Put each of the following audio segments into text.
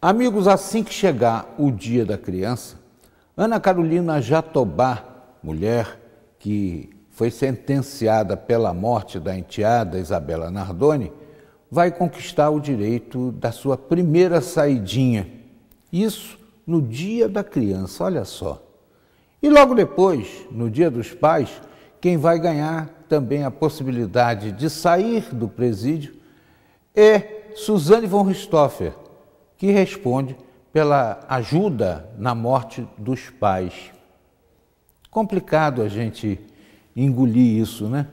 Amigos, assim que chegar o Dia da Criança, Ana Carolina Jatobá, mulher que foi sentenciada pela morte da enteada Isabela Nardoni, vai conquistar o direito da sua primeira saidinha. Isso no Dia da Criança, olha só. E logo depois, no Dia dos Pais, quem vai ganhar também a possibilidade de sair do presídio é Suzane von Richthofen que responde pela ajuda na morte dos pais. Complicado a gente engolir isso, né?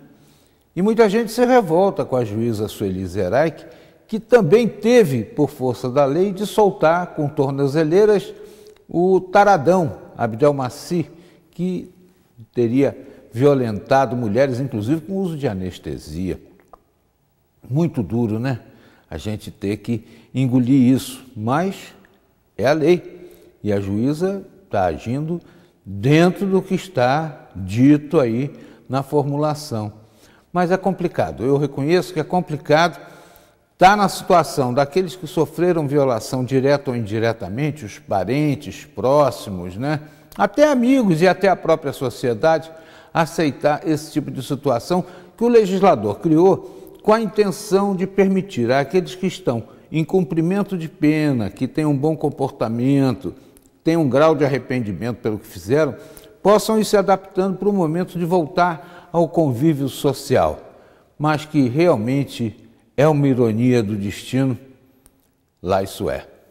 E muita gente se revolta com a juíza Sueli Zeraik, que também teve, por força da lei, de soltar com tornozeleiras o taradão Abdelmaci, que teria violentado mulheres, inclusive com uso de anestesia. Muito duro, né? a gente ter que engolir isso. Mas é a lei. E a juíza está agindo dentro do que está dito aí na formulação. Mas é complicado. Eu reconheço que é complicado estar tá na situação daqueles que sofreram violação direta ou indiretamente, os parentes, próximos, né? até amigos e até a própria sociedade, aceitar esse tipo de situação que o legislador criou com a intenção de permitir àqueles que estão em cumprimento de pena, que têm um bom comportamento, têm um grau de arrependimento pelo que fizeram, possam ir se adaptando para o momento de voltar ao convívio social. Mas que realmente é uma ironia do destino, lá isso é.